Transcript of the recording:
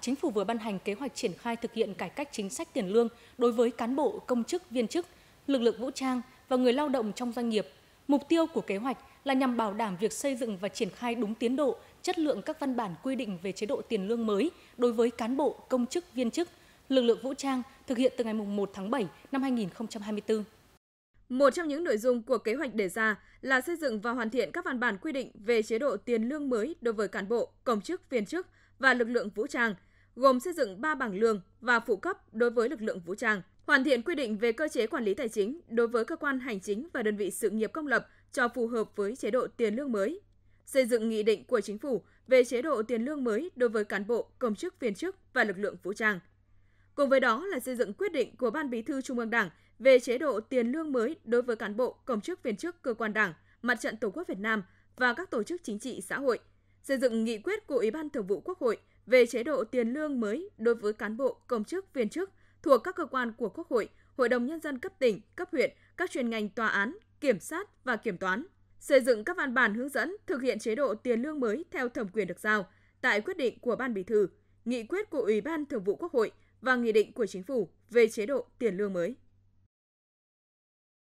Chính phủ vừa ban hành kế hoạch triển khai thực hiện cải cách chính sách tiền lương đối với cán bộ, công chức, viên chức, lực lượng vũ trang và người lao động trong doanh nghiệp. Mục tiêu của kế hoạch là nhằm bảo đảm việc xây dựng và triển khai đúng tiến độ, chất lượng các văn bản quy định về chế độ tiền lương mới đối với cán bộ, công chức, viên chức, lực lượng vũ trang thực hiện từ ngày 1 tháng 7 năm 2024. Một trong những nội dung của kế hoạch đề ra là xây dựng và hoàn thiện các văn bản quy định về chế độ tiền lương mới đối với cán bộ, công chức, viên chức, và lực lượng vũ trang, gồm xây dựng 3 bảng lương và phụ cấp đối với lực lượng vũ trang, hoàn thiện quy định về cơ chế quản lý tài chính đối với cơ quan hành chính và đơn vị sự nghiệp công lập cho phù hợp với chế độ tiền lương mới, xây dựng nghị định của chính phủ về chế độ tiền lương mới đối với cán bộ, công chức viên chức và lực lượng vũ trang. Cùng với đó là xây dựng quyết định của Ban Bí thư Trung ương Đảng về chế độ tiền lương mới đối với cán bộ, công chức viên chức cơ quan Đảng, Mặt trận Tổ quốc Việt Nam và các tổ chức chính trị xã hội – xây dựng nghị quyết của Ủy ban Thường vụ Quốc hội về chế độ tiền lương mới đối với cán bộ, công chức, viên chức thuộc các cơ quan của Quốc hội, Hội đồng Nhân dân cấp tỉnh, cấp huyện, các chuyên ngành tòa án, kiểm sát và kiểm toán, xây dựng các văn bản hướng dẫn thực hiện chế độ tiền lương mới theo thẩm quyền được giao tại quyết định của Ban Bí thư, nghị quyết của Ủy ban Thường vụ Quốc hội và nghị định của Chính phủ về chế độ tiền lương mới.